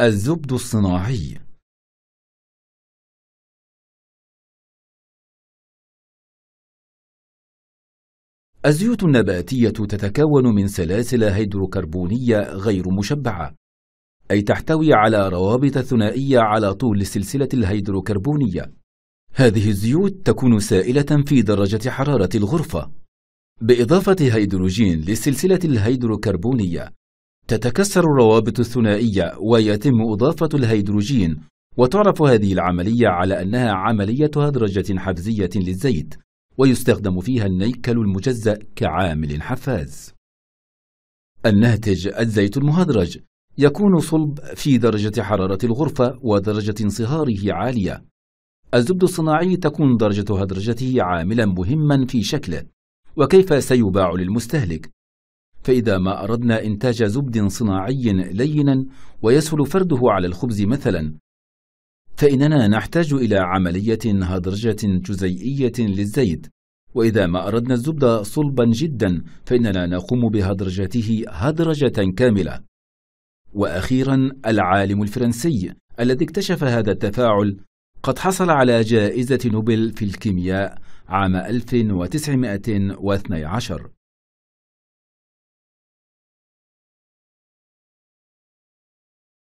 الزبد الصناعي الزيوت النباتية تتكون من سلاسل هيدروكربونية غير مشبعة أي تحتوي على روابط ثنائية على طول السلسلة الهيدروكربونية هذه الزيوت تكون سائلة في درجة حرارة الغرفة بإضافة هيدروجين للسلسلة الهيدروكربونية تتكسر الروابط الثنائية ويتم إضافة الهيدروجين وتعرف هذه العملية على أنها عملية هدرجة حفزية للزيت ويستخدم فيها النيكل المجزأ كعامل حفاز الناتج الزيت المهدرج يكون صلب في درجة حرارة الغرفة ودرجة انصهاره عالية الزبد الصناعي تكون درجة هدرجته عاملا مهما في شكله وكيف سيباع للمستهلك فإذا ما أردنا إنتاج زبد صناعي لينا ويسهل فرده على الخبز مثلا فإننا نحتاج إلى عملية هدرجة جزيئية للزيت وإذا ما أردنا الزبد صلبا جدا فإننا نقوم بهدرجته هدرجة كاملة وأخيرا العالم الفرنسي الذي اكتشف هذا التفاعل قد حصل على جائزة نوبل في الكيمياء عام 1912